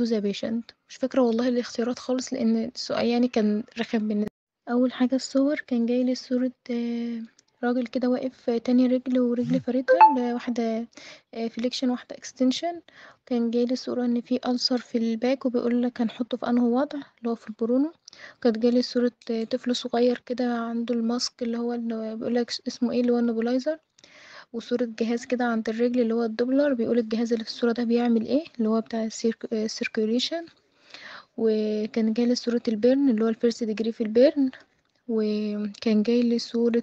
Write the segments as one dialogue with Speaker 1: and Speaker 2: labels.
Speaker 1: to the patient مش فاكرة والله الاختيارات خالص لأن السؤال يعني كان رخم بالنسبة أول حاجة الصور كان جاي لي صورة آه، راجل كده واقف تاني رجل ورجل فريدة واحدة آه، فليكشن واحدة اكستنشن كان جاي لي صورة ان في ألسر في الباك وبيقول لك هنحطه في انه وضع اللي هو في البرونو كانت لي صورة آه، طفل صغير كده عنده الماسك اللي هو اللي بيقول لك اسمه ايه اللي هو النبولايزر وصورة جهاز كده عند الرجل اللي هو الدوبلر بيقول الجهاز اللي في الصورة ده بيعمل ايه اللي هو بتاع السيركوليشن وكان جاي لي صورة البرن اللي هو الفيرست ديجري في البرن وكان جاي لي صورة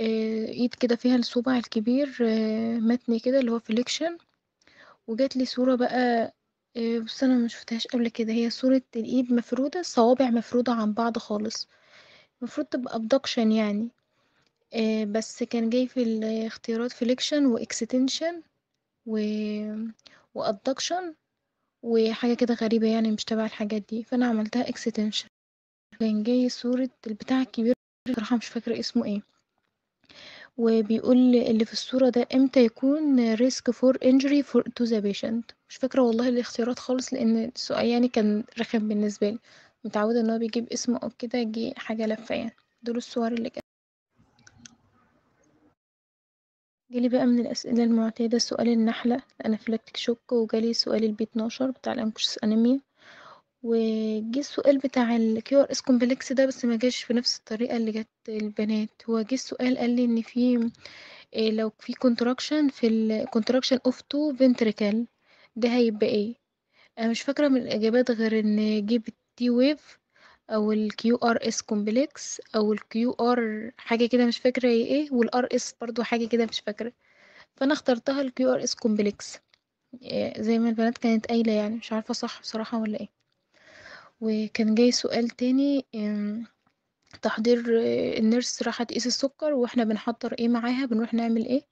Speaker 1: آه، ايد كده فيها الصبع الكبير آه، متني كده اللي هو فليكشن وجات لي صورة بقى آه، بس انا مشفتهاش قبل كده هي صورة الايد مفرودة الصوابع مفرودة عن بعض خالص المفروض تبقى ابدكشن يعني آه، بس كان جاي في الاختيارات فليكشن واكستنشن و وادكشن وحاجة كده غريبة يعني مش تبع الحاجات دي، فأنا عملتها اكستنشن كان جاي صورة البتاع الكبير بصراحة مش فاكرة اسمه إيه، وبيقول اللي في الصورة ده إمتى يكون risk for injury for to the patient مش فاكرة والله الاختيارات خالص لإن السؤال يعني كان رخم بالنسبة لي، متعودة إن هو بيجيب اسمه أو كده جه حاجة لفة يعني، دول الصور اللي كانت جالي بقى من الأسئلة المعتادة سؤال النحلة الأنافلاكتيك شوك وجالي سؤال البي 12 بتاع الأنكوشس أنيميا وجي السؤال بتاع الكيو ار اس كومبلكس ده بس ما جاش بنفس الطريقة اللي جت البنات هو جه السؤال قال لي ان في إيه لو في كونتراكشن في الكونتراكشن اوف تو فنتريكال ده هيبقى ايه انا مش فاكرة من الاجابات غير ان جيب التي ويف او الكيو ار اس كومبلكس او الكيو ار حاجه كده مش فاكره هي ايه والار اس برضو حاجه كده مش فاكره فانا اخترتها الكيو ار اس كومبلكس زي ما البنات كانت قايله يعني مش عارفه صح بصراحه ولا ايه وكان جاي سؤال تاني تحضير آه، النيرس راح تقيس السكر واحنا بنحضر ايه معاها بنروح نعمل ايه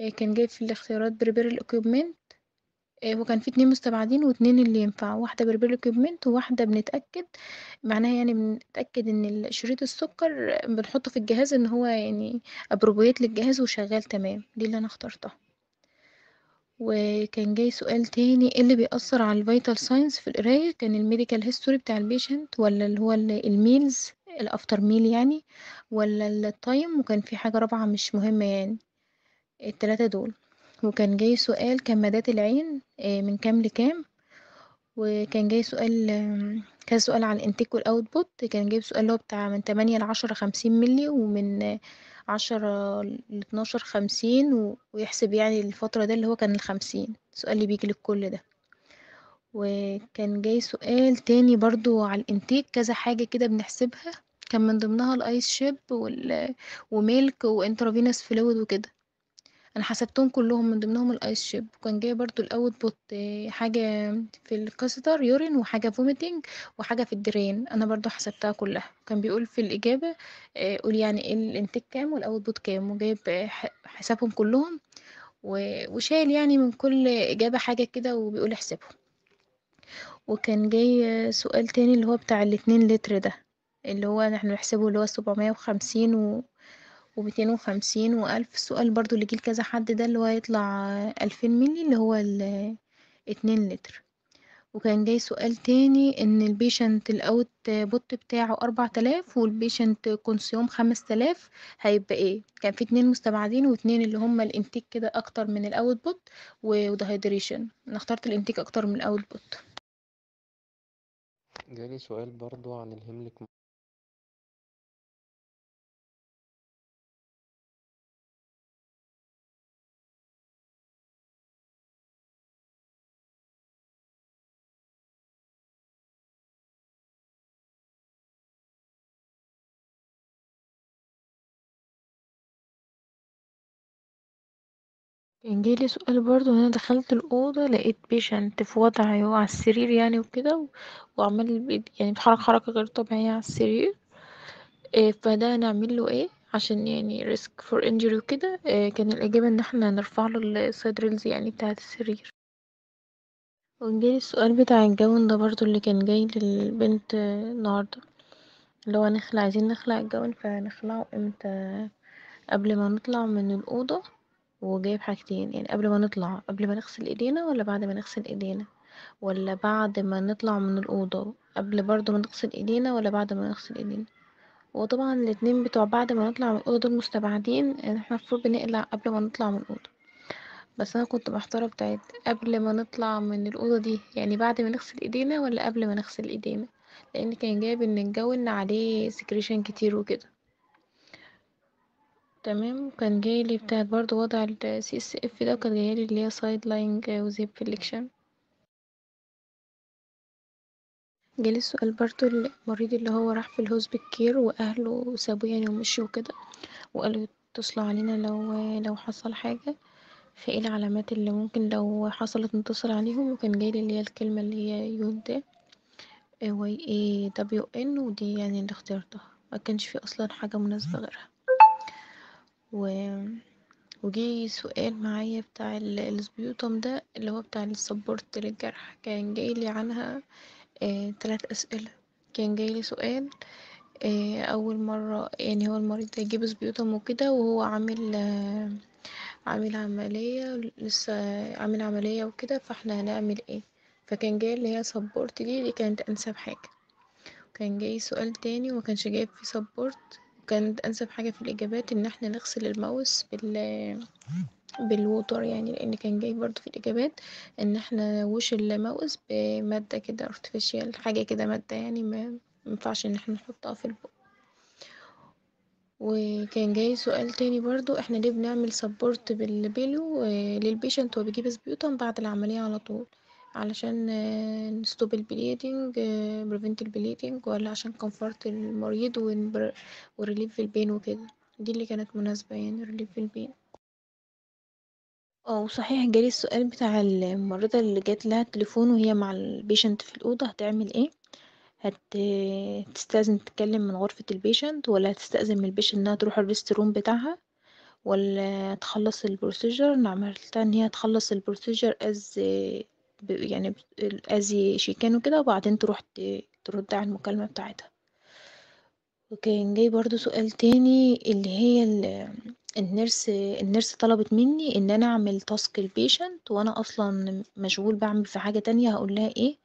Speaker 1: آه، كان جاي في الاختيارات بريبير الاكويبمنت آه، وكان في اتنين مستبعدين واتنين اللي ينفع واحدة بربل كوبمنت وواحدة بنتأكد معناها يعني بنتأكد إن شريط السكر بنحطّه في الجهاز إن هو يعني ابروبيت للجهاز وشغّال تمام، دي اللي أنا اخترتها. وكان جاي سؤال تاني، إيه اللي بيأثّر على الفيتال ساينس في القراية؟ كان الميديكال history بتاع البيشنت ولا اللي هو ال الافتر ميل meal يعني ولا التايم وكان في حاجة رابعة مش مهمة يعني، التلاتة دول. وكان جاي سؤال كان مداد العين آه، من كام لكام وكان جاي سؤال كان سؤال عن الانتيك والاوتبوت كان جايب سؤال اللي هو بتاع من 8 ل 10 50 مللي ومن 10 ل 12 50 ويحسب يعني الفترة ده اللي هو كان ال 50 السؤال اللي بيجي للكل ده وكان جاي سؤال تاني برضو على الانتيك كذا حاجة كده بنحسبها كان من ضمنها الايس شيب وميلك وانترافينس فلويد وكده انا حسبتهم كلهم من ضمنهم الايس شيب وكان جاي برضو الاوت آه، بوت حاجه في الكاستر يورين وحاجه فوميتنج وحاجه في الدرين انا برضو حسبتها كلها كان بيقول في الاجابه آه، قول يعني الانتاج كام والاوت بوت كام وجايب آه، حسابهم كلهم وشايل يعني من كل اجابه حاجه كده وبيقول احسبهم وكان جاي سؤال تاني اللي هو بتاع الاتنين لتر ده اللي هو احنا بنحسبه اللي هو سبعمية وخمسين و250 وخمسين وألف السؤال برضو اللي جه لكذا حد ده اللي هو يطلع ألفين ملي اللي هو اتنين لتر وكان جاي سؤال تاني ان البيشنت الاوت بوت بتاعه اربع تلاف والبيشنت كونسيوم خمس تلاف هيبقى ايه كان في اتنين مستبعدين واتنين اللي هما الانتيك كده اكتر من الاوت بوت ودهيدريشن انا اخترت الانتيك اكتر من الاوت بوت جالي سؤال برضو عن الهملك جالي سؤال برضو انا دخلت الاوضه لقيت بيشنت في وضع هو على السرير يعني وكده وعمل وعمال يعني بيتحرك حركه غير طبيعيه على السرير إيه، فده نعمل له ايه عشان يعني ريسك فور انجري وكده إيه، كان الاجابه ان احنا نرفع له السيدرلز يعني بتاعه السرير وجالي السؤال بتاع الجون ده برضو اللي كان جاي للبنت النهارده اللي هو نخلع عايزين نخلع الجون فنخلعه امتى قبل ما نطلع من الأوضة وجايب حاجتين يعني قبل ما نطلع قبل ما نغسل ايدينا ولا بعد ما نغسل ايدينا ولا بعد ما نطلع من الأوضة قبل برضو ما نغسل ايدينا ولا بعد ما نغسل ايدينا وطبعا الاتنين بتوع بعد ما نطلع من الأوضة دول مستبعدين يعني احنا المفروض بنقلع قبل ما نطلع من الأوضة بس انا كنت محتارة بتاعت قبل ما نطلع من الأوضة دي يعني بعد ما نغسل ايدينا ولا قبل ما نغسل ايدينا لان كان جايب ان الجو ان عليه سكريشن كتير وكده تمام وكان جاي لي بتاعة برضو وضع السي اس اف ده وكان جاي لي اللي هي سايد لاينج وزيب فليكشن جالي السؤال برضو المريض اللي هو راح في الهوز كير واهله سابوه يعني ومشي وكده وقالوا اتصلوا علينا لو لو حصل حاجة فايه العلامات اللي ممكن لو حصلت نتصل عليهم وكان جايلي اللي هي الكلمة اللي هي يون ده واي اي دبليو ان ودي يعني اللي اخترتها ما كانش في اصلا حاجة مناسبة غيرها و وجي سؤال معايا بتاع السبيوتم ده اللي هو بتاع السبورت للجرح كان جايلي عنها آه تلات أسئلة كان جايلي سؤال آه أول مرة يعني هو المريض هيجيب سبيوتم وكده وهو عامل آه عامل عملية لسه عامل عملية وكده فاحنا هنعمل ايه فكان جاي اللي هي سبورت دي دي كانت أنسب حاجة كان جاي سؤال تاني ومكانش جايب فيه سبورت كانت انسب حاجه في الاجابات ان احنا نغسل الماوس بال بالووتر يعني لان كان جاي برضو في الاجابات ان احنا وش الماوس بماده كده ارتفيشال حاجه كده ماده يعني ما ينفعش ان احنا نحطها في البق وكان جاي سؤال تاني برضو احنا ليه بنعمل سبورت بالبيلو آه، للبيشنت وهو بيجيب سبيوتم بعد العمليه على طول علشان نستوب البليدنج بريفنت البليدنج ولا عشان كومفورت المريض وريليف البين وكده دي اللي كانت مناسبة يعني ريليف البين اه وصحيح جالي السؤال بتاع الممرضة اللي جات لها التليفون وهي مع البيشنت في الأوضة هتعمل ايه هت تستأذن تتكلم من غرفة البيشنت ولا هتستأذن من البيشنت انها تروح الريست روم بتاعها ولا تخلص البروسيجر انا عملتها ان هي تخلص البروسيجر از يعني الأذي كان وكده وبعدين تروح ترد على المكالمة بتاعتها وكان جاي برضو سؤال تاني اللي هي النيرس النيرس طلبت مني ان انا اعمل تاسك البيشنت وانا اصلا مشغول بعمل في حاجة تانية هقول لها ايه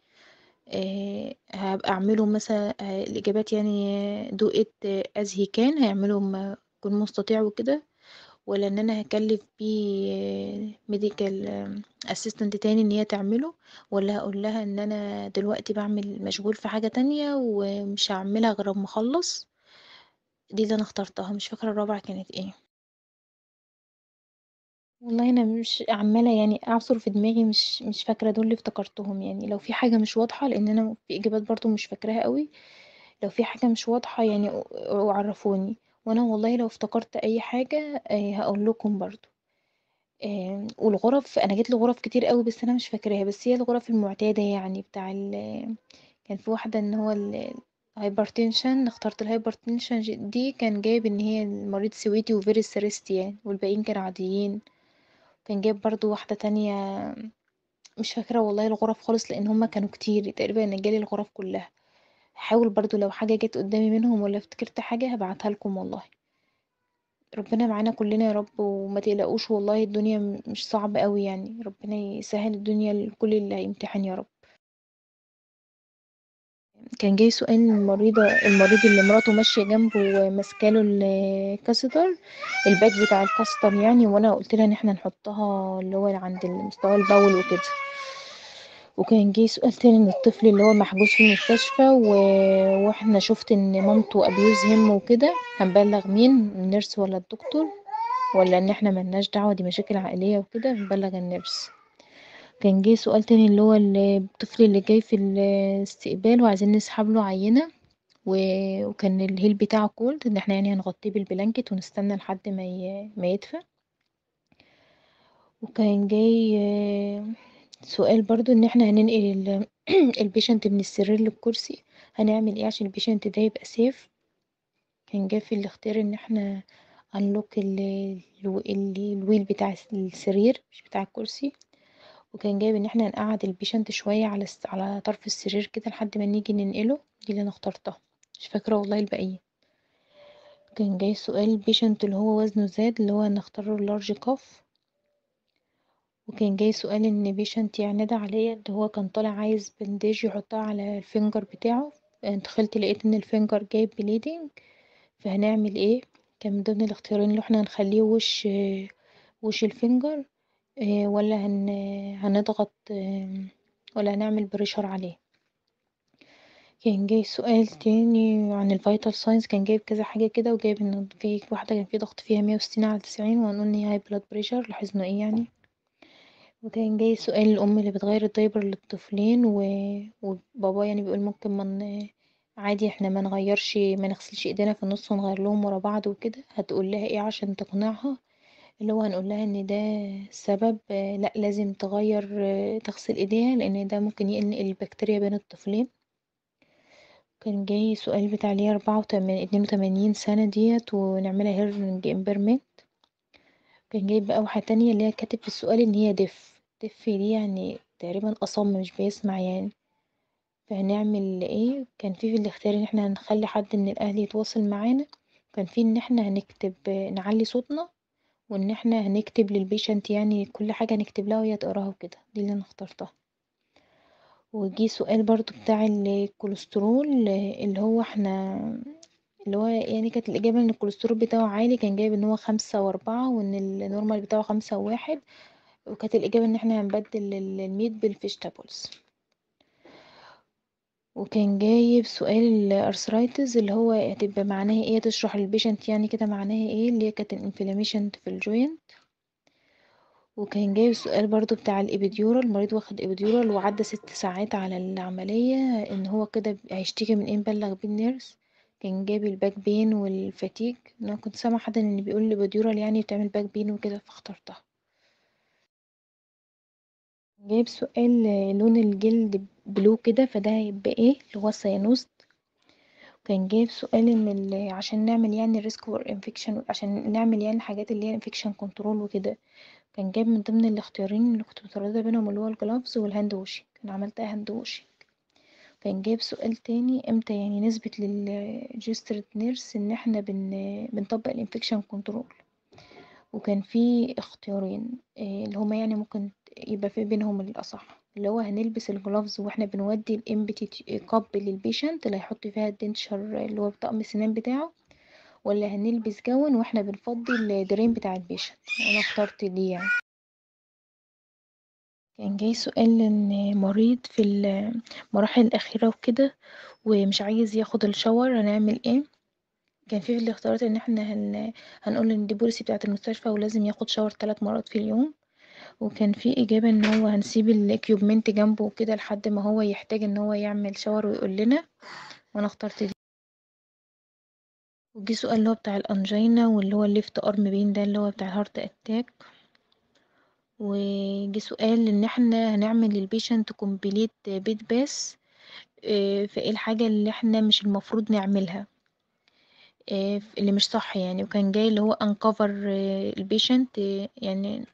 Speaker 1: آه هبقى اعمله مثلا آه، الاجابات يعني دو ات از هي كان هيعملهم ما آه، يكون مستطيع وكده ولا ان انا هكلف بيه ميديكال اسيستنت تاني ان هي تعمله ولا هقول لها ان انا دلوقتي بعمل مشغول في حاجة تانية ومش هعملها غير اما اخلص دي اللي انا اخترتها مش فاكرة الرابعة كانت ايه والله انا مش عماله يعني اعصر في دماغي مش مش فاكره دول اللي افتكرتهم يعني لو في حاجه مش واضحه لان انا في اجابات برضو مش فاكراها قوي لو في حاجه مش واضحه يعني عرفوني وأنا والله لو افتكرت أي حاجة آه، هقول لكم برضه. والغُرف أنا جيت لغرف غُرف كتير أوي بس أنا مش فاكراها، بس هي الغُرف المُعتادة يعني بتاع ال كان في واحدة إن هو الهايبرتنشن اخترت الهايبرتنشن دي كان جايب إن هي المريض سويتي وفيري سيرستي يعني والباقيين كانوا عاديين، وكان جايب برضو واحدة تانية مش فاكرة والله الغُرف خالص لإن هم كانوا كتير، تقريبًا أنا جالي الغُرف كلها. هحاول برضو لو حاجة جت قدامي منهم ولا افتكرت حاجة هبعتها لكم والله ربنا معانا كلنا يا رب وما تقلقوش والله الدنيا مش صعبة قوي يعني ربنا يسهل الدنيا لكل اللي هيمتحن يا رب كان جاي سؤال المريضة المريض اللي مراته ماشية جنبه ومسكاله الكاستر الباج بتاع الكاستر يعني وانا قلت لها ان احنا نحطها اللي هو عند مستوى البول وكده وكان جه سؤال تاني من الطفل اللي هو محجوز في المستشفى و... واحنا شفت ان مامته ابيوز هم وكده هنبلغ مين النيرس ولا الدكتور ولا ان احنا ملناش دعوه دي مشاكل عائليه وكده هنبلغ النيرس كان جه سؤال تاني اللي هو الطفل اللي جاي في الاستقبال وعايزين نسحب له عينه و... وكان الهيل بتاعه كولد ان احنا يعني هنغطيه بالبلانكت ونستنى لحد ما ي... ما يدفى وكان جاي آه، سؤال برضو ان احنا هننقل البيشنت من السرير للكرسي هنعمل ايه عشان البيشنت ده يبقى سيف كان جه في الاختيار ان احنا انلوك الويل بتاع السرير مش بتاع الكرسي وكان جايب ان احنا نقعد البيشنت شويه على على طرف السرير كده لحد ما نيجي ننقله دي اللي انا اخترتها مش فاكره والله الباقيه كان جاي سؤال البيشنت اللي هو وزنه زاد اللي هو نختاره اللارج كاف وكان جاي سؤال إن بيشنت يعني ده عليا إن هو كان طالع عايز بنديج يحطها على الفينجر بتاعه آه، دخلت لقيت إن الفينجر جايب بليدنج فهنعمل ايه كان من ضمن الاختيارين اللي احنا هنخليه وش وش الفينجر آه، ولا هن هنضغط آه، ولا هنعمل بريشر عليه كان جاي سؤال تاني عن الفيتال ساينز كان جايب كذا حاجة كده وجايب ان في واحدة كان في ضغط فيها مية وستين على تسعين وهنقول ان هي هاي بلاد بريشر لاحظنا ايه يعني وكان جاي سؤال الأم اللي بتغير الدايبر للطفلين و... وبابا يعني بيقول ممكن من عادي احنا ما نغيرش ما نغسلش ايدينا في النص ونغير لهم ورا بعض وكده هتقول لها ايه عشان تقنعها اللي هو هنقول لها ان ده سبب لا لازم تغير تغسل ايديها لان ده ممكن ينقل البكتيريا بين الطفلين كان جاي سؤال بتاع ليه اربعة وتمانين اتنين وتمانين سنة ديت ونعملها هيرنج امبرمنت كان جاي بقى واحدة تانية اللي هي كاتب في السؤال ان هي دف دي يعني تقريبا أصم مش بيسمع يعني فهنعمل ايه كان في في الاختيار ان احنا هنخلي حد من الاهل يتواصل معانا كان في ان احنا هنكتب نعلي صوتنا وان احنا هنكتب للبيشنت يعني كل حاجة نكتب لها وهي تقراها وكده دي اللي انا اخترتها وجي سؤال برضو بتاع الكوليسترول اللي هو احنا اللي هو يعني كانت الإجابة ان الكوليسترول بتاعه عالي كان جايب ان هو خمسة واربعة وان النورمال بتاعه خمسة وواحد وكانت الإجابة إن احنا هنبدل الميت بالفيجيتابلز وكان جايب سؤال الارثرايتس اللي هو هتبقى معناها ايه تشرح للبيشنت يعني كده معناها ايه اللي هي كانت الانفلاميشن في الجوينت وكان جايب سؤال برضو بتاع الابيديورال المريض واخد ابيديورال وعدى ست ساعات على العملية ان هو كده هيشتكي من ايه مبلغ بيه النيرس كان جايب الباك بين والفتيج انا كنت سامعة حد ان بيقول الابيديورال يعني بتعمل باك بين وكده فاخترتها جايب سؤال لون الجلد بلو كده فده هيبقى ايه اللي هو السيانوز كان جايب سؤال ان عشان نعمل يعني ريسك فور انفكشن عشان نعمل يعني الحاجات اللي هي انفكشن كنترول وكده كان جايب من ضمن الاختيارين اللي كنت متردده بينهم اللي هو الجلافز والهاند واشنج انا عملت هاند إيه؟ واشنج كان جايب سؤال تاني امتى يعني نثبت للجسترد نيرس ان احنا بن بنطبق الانفكشن كنترول وكان في اختيارين آه، اللي هما يعني ممكن يبقى في بينهم الأصح اللي هو هنلبس الجلافز واحنا بنودي الامبتي كاب للبيشنت اللي هيحط فيها الدنتشر اللي هو بطقم السنان بتاعه ولا هنلبس جون واحنا بنفضي الدرين بتاع البيشنت انا اخترت دي يعني كان جاي سؤال ان مريض في المراحل الاخيره وكده ومش عايز ياخد الشاور هنعمل ايه كان في, في الاختيارات ان احنا هن... هنقول ان دي بوليسي بتاعه المستشفى ولازم ياخد شاور ثلاث مرات في اليوم وكان في إجابة إن هو هنسيب الإكيوبمنت جنبه وكده لحد ما هو يحتاج إن هو يعمل شاور ويقول لنا وأنا اخترت دي وجي سؤال اللي هو بتاع الأنجينا واللي هو الليفت أرم بين ده اللي هو بتاع الهارت أتاك وجي سؤال إن احنا هنعمل للبيشنت كومبليت بيت باس فايه الحاجة اللي احنا مش المفروض نعملها آه، اللي مش صح يعني وكان جاي اللي هو انكفر آه، البيشنت آه، يعني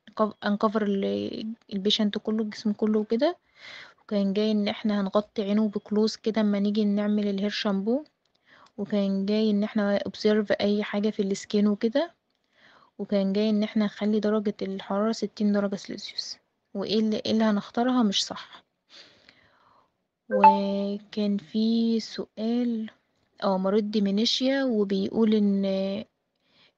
Speaker 1: هنكفر البيشنت كله الجسم كله وكده وكان جاي ان احنا هنغطي عينه بكلوز كده اما نيجي نعمل الهير شامبو وكان جاي ان احنا اوبزرف اي حاجه في السكين وكده وكان جاي ان احنا نخلي درجه الحراره 60 درجه سلسيوس وايه اللي, إيه اللي هنختارها مش صح وكان في سؤال اه مريض ديمينيشيا وبيقول ان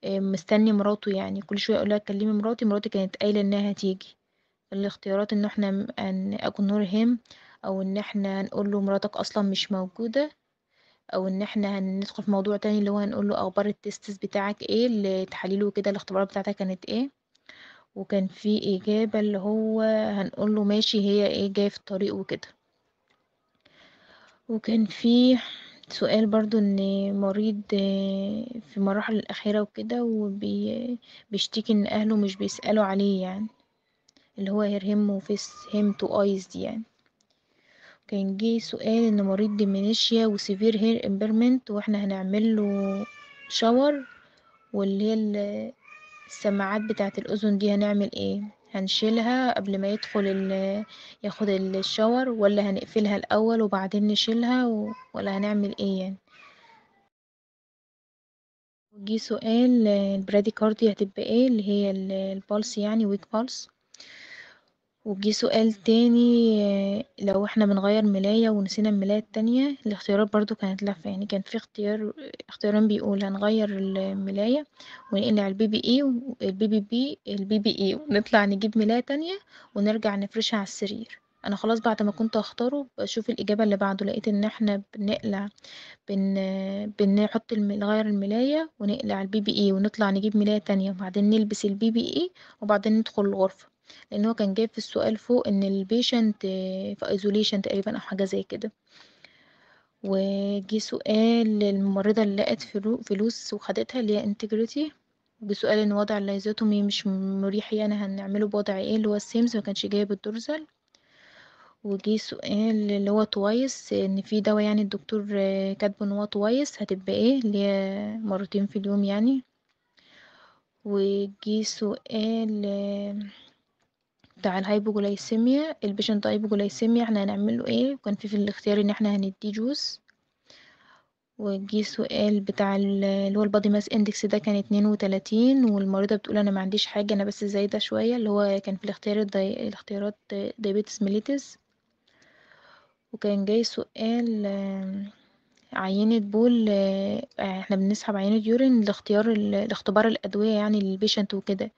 Speaker 1: آه، مستني مراته يعني كل شويه اقول لها كلمي مراتي مراتي كانت قايله انها هتيجي الاختيارات ان احنا ان اجنور هيم او ان احنا نقول له مراتك اصلا مش موجوده او ان احنا هندخل في موضوع تاني اللي هو هنقول له اخبار التستس بتاعك ايه اللي تحاليله كده الاختبارات بتاعتها كانت ايه وكان في اجابه اللي هو هنقول له ماشي هي ايه جايه في الطريق وكده وكان في سؤال برضو ان مريض آه، في المراحل الأخيرة وكده وبيشتكي ان اهله مش بيسألوا عليه يعني اللي هو here him وفيس him تو ايز دي يعني كان جه سؤال ان مريض ديمينيشيا وسيفير هير امبيرمنت واحنا هنعمل له شاور واللي هي السماعات بتاعه الاذن دي هنعمل ايه هنشيلها قبل ما يدخل ياخد الشاور ولا هنقفلها الأول وبعدين نشيلها و... ولا هنعمل ايه يعني جه سؤال البراديكارديا هتبقى ايه اللي هي البالس يعني ويك بالس وجي سؤال تاني لو احنا بنغير ملاية ونسينا الملاية التانية الاختيارات برضو كانت لفة يعني كان في اختيار اختيارين بيقول هنغير الملاية ونقلع البي بي اي والبي بي بي البي بي اي ونطلع نجيب ملاية تانية ونرجع نفرشها على السرير انا خلاص بعد ما كنت اختاره بشوف الاجابه اللي بعده لقيت ان احنا بنقلع بن بنحط نغير الملايه ونقلع البي بي اي ونطلع نجيب ملايه تانية وبعدين نلبس البي بي اي وبعدين ندخل الغرفه لان هو كان جايب في السؤال فوق ان البيشنت في ايزوليشن تقريبا او حاجه زي كده وجي سؤال الممرضه اللي لقت فلوس وخدتها اللي هي انتجريتي بسؤال ان وضع اللايزوتومي مش مريح يعني هنعمله بوضع ايه اللي هو السيمز ما كانش جايب الدرزل وجي سؤال اللي هو توايس ان في دواء يعني الدكتور كاتبه ان هو توايس هتبقى ايه اللي هي مرتين في اليوم يعني وجي سؤال بتاع الهايبوجلايسيميا البيشنت هايبوجلايسيميا احنا هنعمله ايه وكان في في الاختيار ان احنا هنديه جوز وجي سؤال بتاع اللي هو البادي ماس اندكس ده كان اتنين وتلاتين والمريضه بتقول انا ما عنديش حاجه انا بس زايده شويه اللي هو كان في الاختيار الدي... الاختيارات دايبيتس ميليتس وكان جاي سؤال آه، عينة بول آه، احنا بنسحب عينة يورين لاختيار الاختبار الأدوية يعني للبيشنت وكده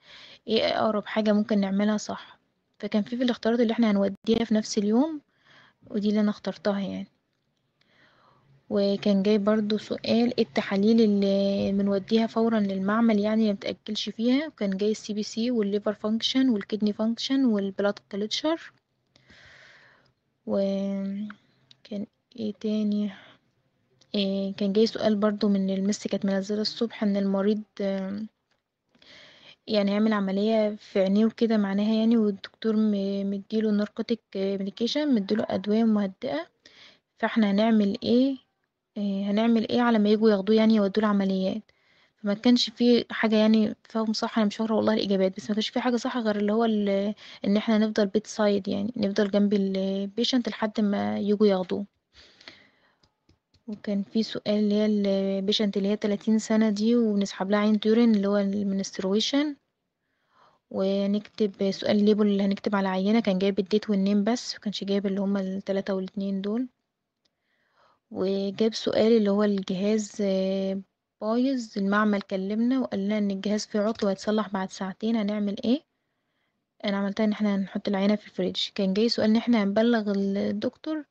Speaker 1: ايه أقرب حاجة ممكن نعملها صح فكان في في الاختيارات اللي احنا هنوديها في نفس اليوم ودي اللي انا اخترتها يعني وكان جاي برضو سؤال ايه التحاليل اللي بنوديها فورا للمعمل يعني ما بتاكلش فيها كان جاي السي بي سي والليفر فانكشن والكدني فانكشن والبلاد كلتشر وكان ايه تاني إيه كان جاي سؤال برضو من المس كانت منزله الصبح ان المريض يعني عمل عملية في عينيه وكده معناها يعني والدكتور مديله narcotic ميديكيشن مديله أدوية مهدئة فاحنا هنعمل ايه آه، هنعمل ايه على ما يجوا ياخدوه يعني يودوه العمليات فما كانش في حاجة يعني فاهم صح انا مش فاكرة والله الإجابات بس ما كانش في حاجة صح غير اللي هو ان احنا نفضل بيت سايد يعني نفضل جنب البيشنت لحد ما يجوا ياخدوه وكان في سؤال اللي هي البيشنت اللي هي 30 سنة دي ونسحب لها عين تيورين اللي هو المنسترويشن ونكتب سؤال الليبل اللي هنكتب على عينة كان جايب الديت والنيم بس مكانش جايب اللي هما التلاتة والاتنين دول وجاب سؤال اللي هو الجهاز آه، بايظ المعمل كلمنا وقالنا ان الجهاز فيه عطل وهيتصلح بعد ساعتين هنعمل ايه انا عملتها ان احنا هنحط العينة في الفريج كان جاي سؤال ان احنا هنبلغ الدكتور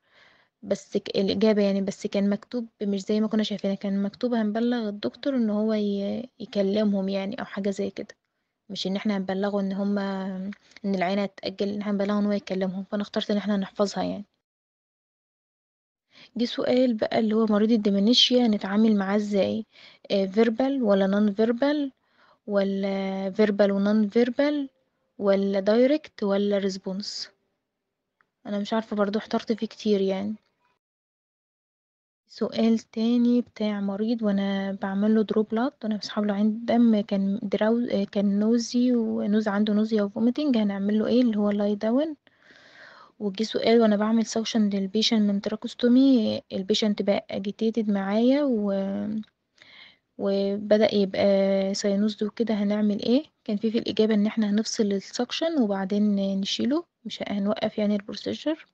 Speaker 1: بس ك... الإجابة يعني بس كان مكتوب مش زي ما كنا شايفينها كان مكتوب هنبلغ الدكتور إن هو ي... يكلمهم يعني أو حاجة زي كده مش إن احنا هنبلغه إن هما إن العينة تأجل إن احنا هنبلغه إن هو يكلمهم فأنا اخترت إن احنا نحفظها يعني جه سؤال بقى اللي هو مريض الدمنشيا نتعامل معاه ازاي فيربال آه، ولا نون فيربال ولا فيربال ونون فيربال ولا دايركت ولا ريسبونس انا مش عارفه برضو احترت فيه كتير يعني سؤال تاني بتاع مريض وأنا بعمل له دروب لات وأنا بسحب له عين دم كان دراو كان نوزي ونوز عنده نوزيا فوميتنج هنعمل له إيه اللي هو لاي داون وجي سؤال وأنا بعمل سوشن للبيشن من تراكوستومي البيشن بقى اجيتيتد معايا و وبدأ يبقى سينوزد وكده هنعمل ايه كان في في الإجابة ان احنا هنفصل السكشن وبعدين نشيله مش هنوقف يعني البروسيجر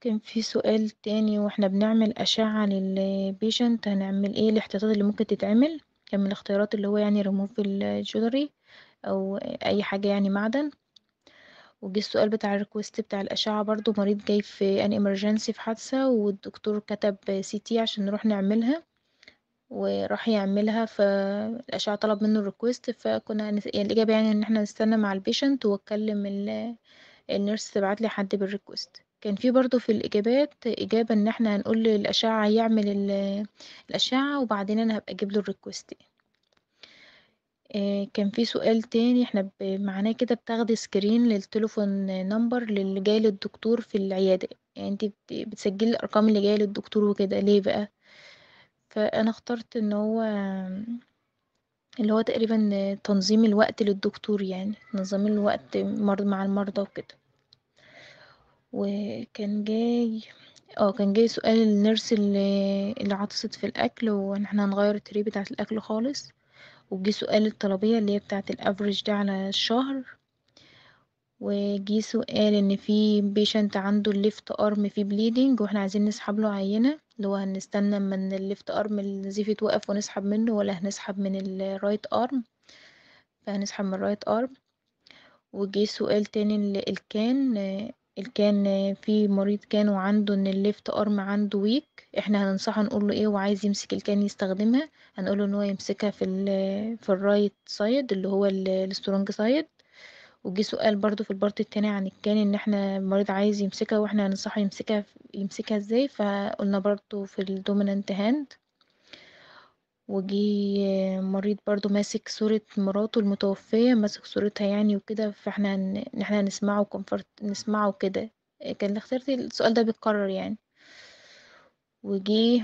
Speaker 1: كان في سؤال تاني واحنا بنعمل أشعة للبيشنت هنعمل ايه الاحتياطات اللي ممكن تتعمل كان من الاختيارات اللي هو يعني ريموف الجولري أو أي حاجة يعني معدن وجه السؤال بتاع الريكوست بتاع الأشعة برضو مريض جاي في ان امرجنسي في حادثة والدكتور كتب سي تي عشان نروح نعملها وراح يعملها فالأشعة طلب منه الريكوست فكنا يعني الإجابة يعني إن احنا نستنى مع البيشنت واتكلم النيرس تبعتلي حد بالريكوست كان في برضو في الإجابات إجابة إن إحنا هنقول للأشعة يعمل الأشعة وبعدين أنا هبقى أجيب له الريكوست آه، كان في سؤال تاني إحنا معناه كده بتاخدي سكرين للتليفون نمبر اللي جاي للدكتور في العيادة يعني انتي بتسجلي الأرقام اللي جاية للدكتور وكده ليه بقى؟ فأنا اخترت إن هو اللي هو تقريبا تنظيم الوقت للدكتور يعني تنظيم الوقت مع المرضى وكده وكان جاي اه كان جاي سؤال النيرس اللي, اللي عطست في الاكل وان احنا هنغير التري بتاعه الاكل خالص وجي سؤال الطلبيه اللي هي بتاعه الافريج ده على الشهر وجي سؤال ان في بيشنت عنده الليفت ارم فيه بليدنج واحنا عايزين نسحب له عينه اللي هو هنستنى من الليفت ارم النزيف يتوقف ونسحب منه ولا هنسحب من الرايت ارم فهنسحب من الرايت ارم وجي سؤال تاني الكان كان في مريض كان وعنده ان الليفت ارم عنده ويك احنا هننصحه نقول له ايه وعايز يمسك الكان يستخدمها هنقول له ان هو يمسكها في الـ في الرايت سايد اللي هو السترونج سايد وجي سؤال برضو في البارت التاني عن الكان ان احنا المريض عايز يمسكها واحنا هننصحه يمسكها يمسكها ازاي فقلنا برضو في الدومينانت هاند وجي مريض برضو ماسك صورة مراته المتوفية ماسك صورتها يعني وكده فاحنا هن... احنا كومفورت نسمعه كده كان اخترت السؤال ده بيتكرر يعني وجي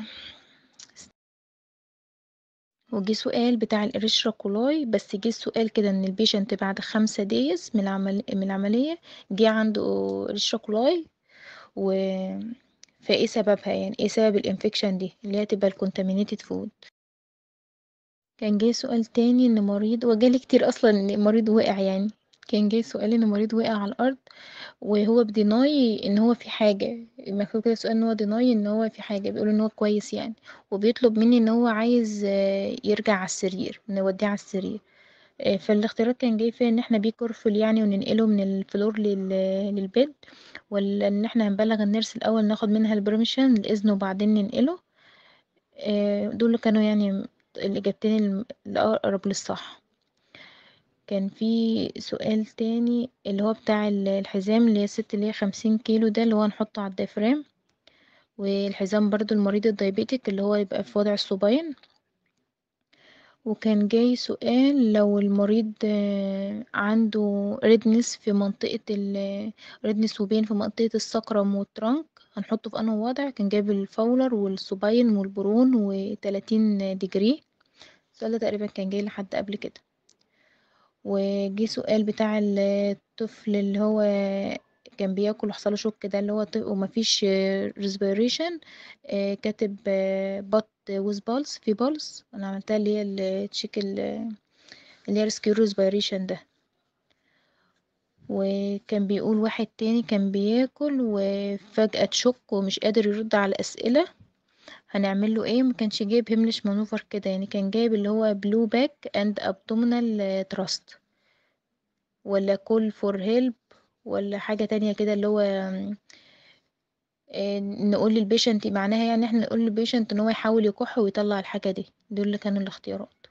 Speaker 1: وجي سؤال بتاع الإريشرا كولاي بس جه السؤال كده إن البيشنت بعد خمسة ديز من, العمل... من العملية جه عنده إريشرا كولاي و فايه سببها يعني ايه سبب الانفكشن دي اللي هي تبقى الكونتامينيتد فود كان جاي سؤال تاني إن مريض وجالي كتير أصلًا إن مريض وقع يعني، كان جاي سؤال إن مريض وقع على الأرض وهو بديناي إن هو في حاجة، المفروض كده سؤال إن هو ديناي إن هو في حاجة، بيقول إن هو كويس يعني، وبيطلب مني إن هو عايز آه، يرجع على السرير، نوديه على السرير، آه، فالاختيارات كان جاي فيها إن إحنا بيه Carrefour يعني وننقله من الفلور للبيت ولا إن إحنا هنبلغ النيرس الأول ناخد منها البرميشن الإذن وبعدين ننقله، آه، دول كانوا يعني الإجابتين الأقرب للصح كان في سؤال تاني اللي هو بتاع الحزام اللي هي الست اللي هي خمسين كيلو ده اللي هو نحطه على الدافرام والحزام برضو المريض الدايبيتك اللي هو يبقى في وضع الصوبين وكان جاي سؤال لو المريض آه، عنده ريدنس في منطقة الريدنس وبين في منطقة السكرم والترنك هنحطه في انه وضع كان جايب الفولر والسوباين والبرون وتلاتين ديجري السؤال ده تقريبا كان جاي لحد قبل كده وجي سؤال بتاع الطفل اللي هو كان بياكل وحصله شوك ده اللي هو طفل ومفيش ريسبيريشن آه، كاتب بط ويز بالس في بالس انا عملتها اللي هي التشيك اللي هي ريسكيو ريسبيريشن ده وكان بيقول واحد تاني كان بياكل وفجأة تشك ومش قادر يرد على الأسئلة هنعمل له ايه مكانش جايب هملش مانوفر كده يعني كان جايب اللي هو بلو باك اند ابدومينال تراست ولا كول فور هيلب ولا حاجة تانية كده اللي هو آه، نقول للبيشنت معناها يعني احنا نقول للبيشنت ان هو يحاول يكح ويطلع الحاجة دي دول اللي كانوا الاختيارات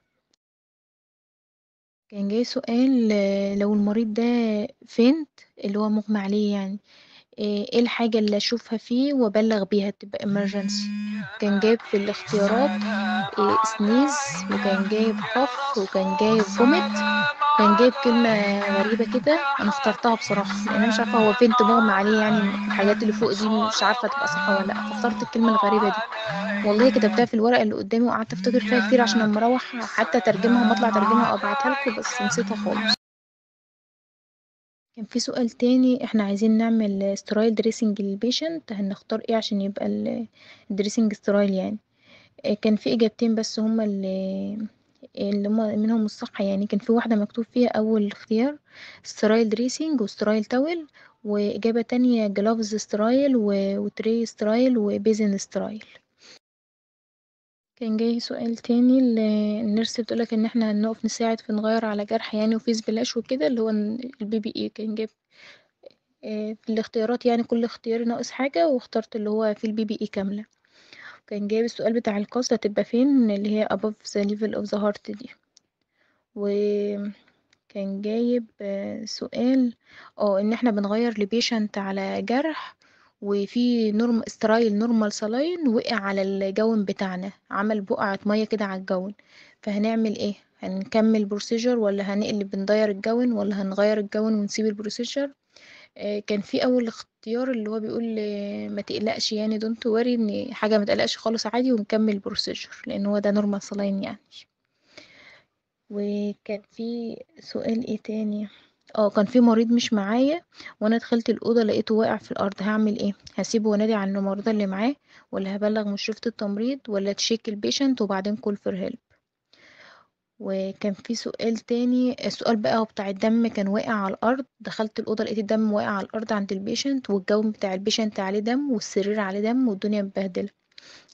Speaker 1: كان جاي سؤال آه، لو المريض ده فِنت اللي هو مُغمى عليه يعني، آه، إيه الحاجة اللي أشوفها فيه وأبلّغ بيها تبقى emergency كان جايب في الاختيارات إيه سنيز وكان جايب cough وكان جايب فومت كان جايب كلمة غريبة كده أنا اخترتها بصراحة لأن أنا مش عارفة هو فين طباعهم عليه يعني الحاجات اللي فوق دي مش عارفة تبقى صح ولا لأ فاخترت الكلمة الغريبة دي والله كتبتها في الورقة اللي قدامي وقعدت أفتكر فيها كتير عشان لما أروح حتى أترجمها وأطلع أترجمها وأبعتها لكم بس نسيتها خالص كان في سؤال تاني احنا عايزين نعمل سترايل دريسنج للبيشنت هنختار ايه عشان يبقى الدريسنج سترايل يعني آه، كان في اجابتين بس هما اللي اللي هما منهم الصح يعني كان في واحدة مكتوب فيها أول اختيار سترايل دريسنج وسترايل تاول وإجابة تانية جلافز سترايل وتري سترايل وبيزن سترايل كان جاي سؤال تاني النرس بتقولك ان احنا هنقف نساعد في نغير على جرح يعني وفيس بلاش وكده اللي هو البي بي اي كان جاب آه، في الاختيارات يعني كل اختيار ناقص حاجة واخترت اللي هو في البي بي اي كاملة كان جايب السؤال بتاع القاس هتبقى فين اللي هي above the level of the heart دي وكان جايب سؤال اه ان احنا بنغير لبيشنت على جرح وفي نورم استرايل نورمال سلاين وقع على الجون بتاعنا عمل بقعة مية كده على الجون فهنعمل ايه هنكمل بروسيجر ولا هنقلب بندير الجون ولا هنغير الجون ونسيب البروسيجر آه، كان في اول الاختيار اللي هو بيقول ما تقلقش يعني دونت وري ان حاجه ما تقلقش خالص عادي ونكمل بروسيجر لان هو ده نورمال سلاين يعني وكان في سؤال ايه تاني اه كان في مريض مش معايا وانا دخلت الاوضه لقيته واقع في الارض هعمل ايه هسيبه وانادي على الممرضه اللي معاه ولا هبلغ مشرفه التمريض ولا تشيك البيشنت وبعدين كول فور هيلب وكان في سؤال تاني السؤال بقى هو بتاع الدم كان واقع على الارض دخلت الاوضه لقيت الدم واقع على الارض عند البيشنت والجو بتاع البيشنت عليه دم والسرير عليه دم والدنيا مبهدله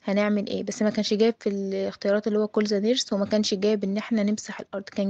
Speaker 1: هنعمل ايه بس ما كانش جايب في الاختيارات اللي هو كل ذا نيرس وما كانش جايب ان احنا نمسح الارض كان